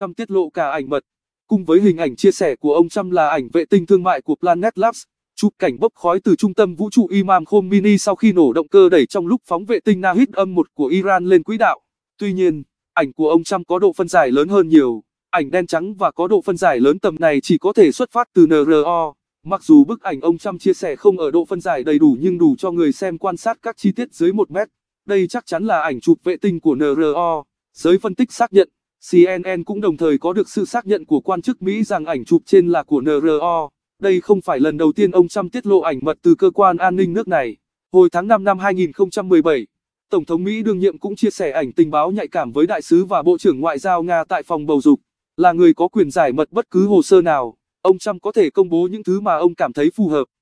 Trăm tiết lộ cả ảnh mật, cùng với hình ảnh chia sẻ của ông Trăm là ảnh vệ tinh thương mại của Planet Labs, chụp cảnh bốc khói từ trung tâm vũ trụ Imam Khomeini sau khi nổ động cơ đẩy trong lúc phóng vệ tinh Nahid âm 1 của Iran lên quỹ đạo. Tuy nhiên, ảnh của ông Trăm có độ phân giải lớn hơn nhiều, ảnh đen trắng và có độ phân giải lớn tầm này chỉ có thể xuất phát từ NRO. Mặc dù bức ảnh ông Trăm chia sẻ không ở độ phân giải đầy đủ nhưng đủ cho người xem quan sát các chi tiết dưới 1 mét. Đây chắc chắn là ảnh chụp vệ tinh của NRO, giới phân tích xác nhận. CNN cũng đồng thời có được sự xác nhận của quan chức Mỹ rằng ảnh chụp trên là của NRO. Đây không phải lần đầu tiên ông Trump tiết lộ ảnh mật từ cơ quan an ninh nước này. Hồi tháng 5 năm 2017, Tổng thống Mỹ đương nhiệm cũng chia sẻ ảnh tình báo nhạy cảm với đại sứ và Bộ trưởng Ngoại giao Nga tại phòng bầu dục. Là người có quyền giải mật bất cứ hồ sơ nào, ông Trump có thể công bố những thứ mà ông cảm thấy phù hợp.